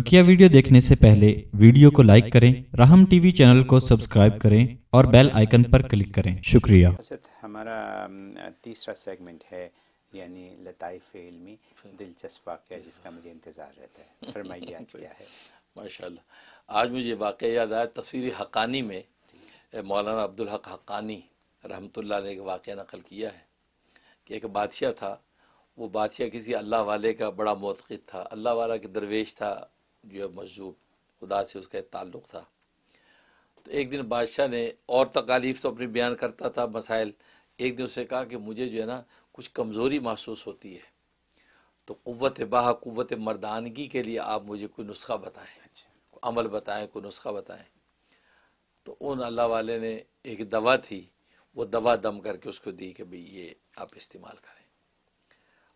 बकिया वीडियो देखने से पहले वीडियो को लाइक करें राहम टीवी चैनल को सब्सक्राइब करें और बेल आइकन पर क्लिक करें शुक्रिया हमारा तीसरा सेगमेंट है यानी लताइफ इलमी दिलचस्प वाक्य जिसका मुझे इंतज़ार रहता है आज क्या है माशाल्लाह आज मुझे वाक़ याद आया तफसरी हकानी में मौलाना अब्दुल हक हकानी रहमतुल्लाह ने एक वाक़ नकल किया है कि एक बादशाह था वो बादशाह किसी अल्लाह वाले का बड़ा मोतक़द था अल्लाह वाला के दरवेश था जो है मजजूब खुदा से उसका ताल्लुक था तो एक दिन बादशाह ने और तकालीफ तो अपने बयान करता था मसाइल एक दिन उसने कहा कि मुझे जो है ना कुछ कमज़ोरी महसूस होती है तो क़वत बाह कुत मर्दानगी के लिए आप मुझे कोई नुस्खा बताएं अच्छा। अमल बताएं कोई नुस्खा बताएं तो उन अल्लाह वाले ने एक दवा थी वो दवा दम करके उसको दी कि भाई ये आप इस्तेमाल करें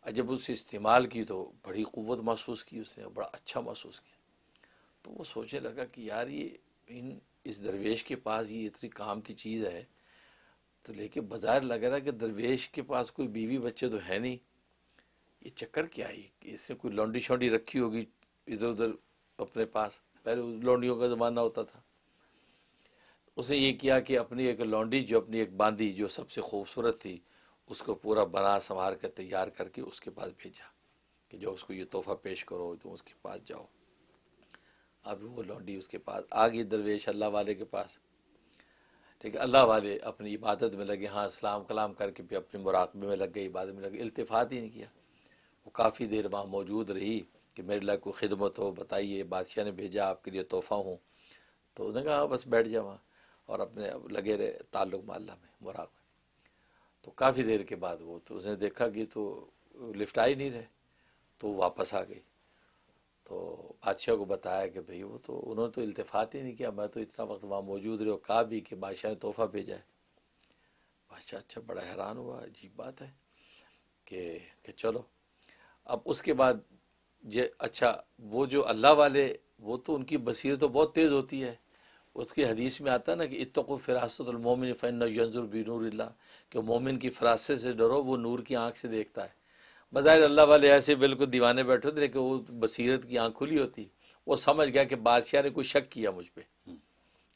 और जब उसे इस्तेमाल की तो बड़ी क़वत महसूस की उसने बड़ा अच्छा महसूस किया तो वो सोचने लगा कि यार ये इन इस दरवेश के पास ये इतनी काम की चीज़ है तो लेकिन बाजार लग रहा कि दरवेश के पास कोई बीवी बच्चे तो है नहीं ये चक्कर क्या है इसने कोई लॉन्डी शॉन्डी रखी होगी इधर उधर अपने पास पहले लॉन्डियों का ज़माना होता था उसने ये किया कि अपनी एक लॉन्डी जो अपनी एक बांदी जो सबसे खूबसूरत थी उसको पूरा बना संवार कर तैयार करके उसके पास भेजा कि जो उसको ये तोहफा पेश करो तुम तो उसके पास जाओ अब वो लौटी उसके पास आ गई दरवेश अल्लाह वाले के पास ठीक है अल्लाह वाले अपनी इबादत में लगे हाँ सलाम कलाम करके भी अपने मुराकबे में लग गए इबादत में लग गए इल्तफात ही नहीं किया वो काफ़ी देर वहाँ मौजूद रही कि मेरे लिए कोई खिदमत हो बताइए बादशाह ने भेजा आपके लिए तोहफ़ा हूँ तो उन्होंने कहा हाँ, बस बैठ जाए वहाँ और अपने लगे रहे ताल्लुक में अल्लाह में मुराक में तो काफ़ी देर के बाद वो तो उसने देखा कि तो लिफ्ट आ ही नहीं रहे तो वापस आ गई तो बादशाह को बताया कि भाई वो तो उन्होंने तो इल्तफात ही नहीं किया मैं तो इतना वक्त वहाँ मौजूद रहे कहा भी कि बादशाह ने तोहफा भेजा है बादशाह अच्छा बड़ा हैरान हुआ अजीब बात है कि कि चलो अब उसके बाद ये अच्छा वो जो अल्लाह वाले वो तो उनकी बसीर तो बहुत तेज़ होती है उसकी हदीस में आता है ना कि इतको फ़िरासतमोमिन फ़ैन यंजुर बिनूर कि मोमिन की फ़रासत से डरो वो नूर की आँख से देखता है बज़ाहिर अल्लाह वाले ऐसे बिल्कुल दीवाने बैठे थे लेकिन वो बसीरत की आँख खुली होती वो समझ गया कि बादशाह ने कोई शक किया मुझ पर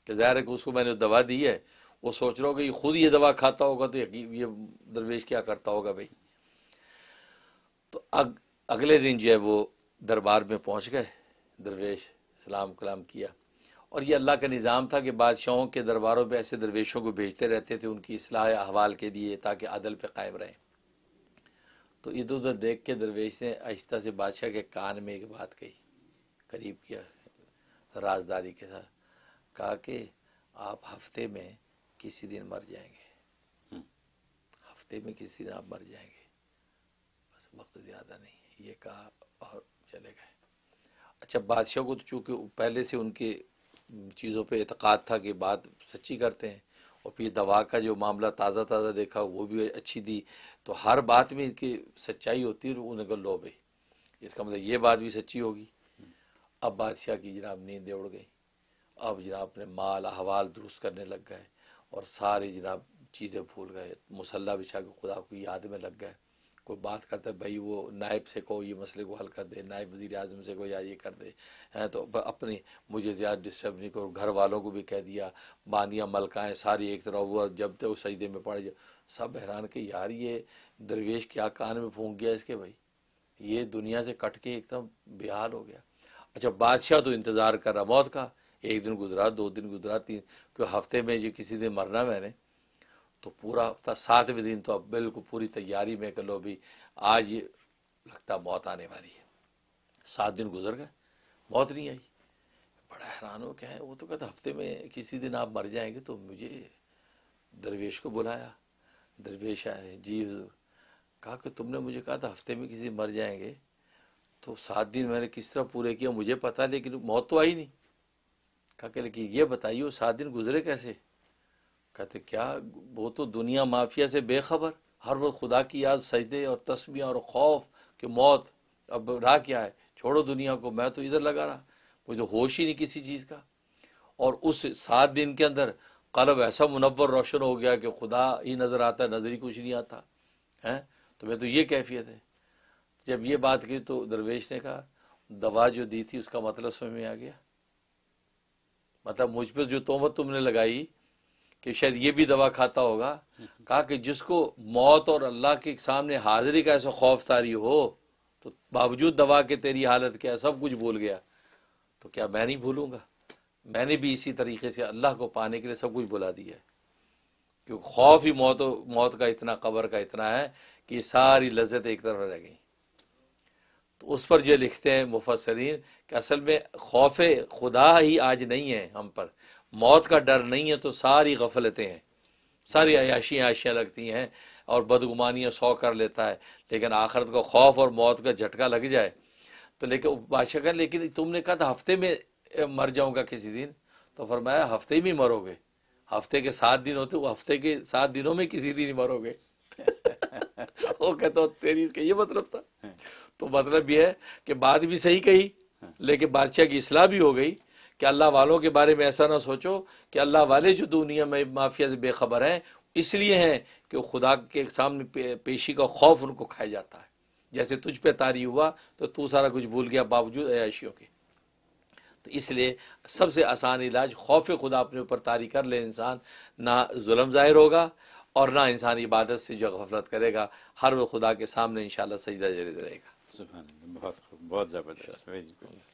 कि ज़ाहिर है कि उसको मैंने दवा दी है वो सोच रहा होगा ये खुद ये दवा खाता होगा तो ये दरवेश क्या करता होगा भाई तो अग, अगले दिन जो है वो दरबार में पहुंच गए दरवेश सलाम कलाम किया और ये अल्लाह का निज़ाम था कि बादशाहों के दरबारों पे ऐसे दरवेशों को भेजते रहते थे उनकी असलाह अहवाल के लिए ताकि अदल पे कायम रहें तो इधर उधर देख के दरवेश ने आहिस्ता से बादशाह के कान में एक बात कही करीब किया राजदारी के साथ कहा कि आप हफ्ते में किसी दिन मर जाएंगे हम्म। हफ्ते में किसी दिन आप मर जाएंगे बस वक्त ज़्यादा नहीं ये कहा और चले गए अच्छा बादशाह को तो चूंकि पहले से उनकी चीज़ों पे एतक़ाद था कि बात सच्ची करते हैं और फिर दवा का जो मामला ताज़ा ताज़ा देखा वो भी अच्छी दी तो हर बात में इनकी सच्चाई होती है उन्हें लो भाई इसका मतलब ये बात भी सच्ची होगी अब बादशाह की जनाब नींद उड़ गई अब जनाब अपने माल अहवाल दुरुस्त करने लग गए और सारी जनाब चीज़ें भूल गए मुसल्ला बिछा के खुदा को याद में लग गए कोई बात करता है भाई वो नायब से को ये मसले को हल कर दे नायब वजी अजम से को या ये कर दे हैं तो अपने मुझे ज़्यादा डिस्टर्ब नहीं करो घर वालों को भी कह दिया बानिया मलकाएं सारी एक तरह हुआ जब तक उस सजदे में पड़ सब हैरान के यार ये दरवेश क्या कान में फूंक गया इसके भाई ये दुनिया से कट के एकदम बेहाल हो गया अच्छा बादशाह तो इंतज़ार कर रहा मौत का एक दिन गुजरा दो दिन गुजरा तीन क्यों हफ्ते में जो किसी दिन मरना मैंने तो पूरा हफ्ता सातवें दिन तो अब बिल्कुल पूरी तैयारी में कर लो भी आज ये लगता मौत आने वाली है सात दिन गुजर गए मौत नहीं आई बड़ा हैरान हो क्या है वो तो कहते हफ्ते में किसी दिन आप मर जाएंगे तो मुझे दरवेश को बुलाया दरवेश आए जी कहा कि तुमने मुझे कहा था हफ्ते में किसी मर जाएंगे तो सात दिन मैंने किस तरह पूरे किया मुझे पता लेकिन मौत तो आई नहीं कहा कि लेकिन ये बताइए सात दिन गुजरे कैसे कहते क्या वो तो दुनिया माफिया से बेखबर हर वो खुदा की याद सजदे और तस्बियाँ और खौफ कि मौत अब रहा क्या है छोड़ो दुनिया को मैं तो इधर लगा रहा मुझे होश ही नहीं किसी चीज़ का और उस सात दिन के अंदर कलब ऐसा मुनवर रोशन हो गया कि खुदा ही नज़र आता है नज़र ही कुछ नहीं आता है तो मैं तो ये कैफियत है जब ये बात की तो दरवेश ने कहा दवा जो दी थी उसका मतलब समझ में आ गया मतलब मुझ पर जो तोहमत तुमने लगाई कि शायद ये भी दवा खाता होगा कहा कि जिसको मौत और अल्लाह के सामने हाजिरी का ऐसा खौफ तारी हो तो बावजूद दवा के तेरी हालत क्या सब कुछ भूल गया तो क्या मैं नहीं भूलूंगा मैंने भी इसी तरीके से अल्लाह को पाने के लिए सब कुछ बुला दिया है क्योंकि खौफ ही मौत मौत का इतना कबर का इतना है कि सारी लज्जत एक तरफ रह गई तो उस पर जो लिखते हैं मुफसरीन कि असल में खौफ खुदा ही आज नहीं है हम पर मौत का डर नहीं है तो सारी गफलतें हैं सारी अयाशियाँ आशियाँ लगती हैं और बदगुमानियाँ सौ कर लेता है लेकिन आखिरत का खौफ और मौत का झटका लग जाए तो लेकिन बादशाह कह लेकिन तुमने कहा था हफ्ते में मर जाऊँगा किसी दिन तो फरमाया हफ्ते में मरोगे हफ्ते के सात दिन होते वो हफ्ते के सात दिनों में किसी दिन मरोगे वो कहता तेरी इसका ये मतलब था तो मतलब ये है कि बात भी सही कही लेकिन बादशाह की असलाह भी हो गई कि अल्लाह वालों के बारे में ऐसा ना सोचो कि अल्लाह वाले जो दुनिया में माफिया से बेखबर हैं इसलिए हैं कि खुदा के सामने पेशी का खौफ उनको खाया जाता है जैसे तुझ पे तारी हुआ तो तू सारा कुछ भूल गया बावजूद अयाशियों के तो इसलिए सबसे आसान इलाज खौफ खुदा अपने ऊपर तारी कर ले इंसान ना जुलम ज़ाहिर होगा और ना इंसान इबादत से जो गफलत करेगा हर वो खुदा के सामने इन सजदा जरिए रहेगा बहुत बहुत ज़बरदस्त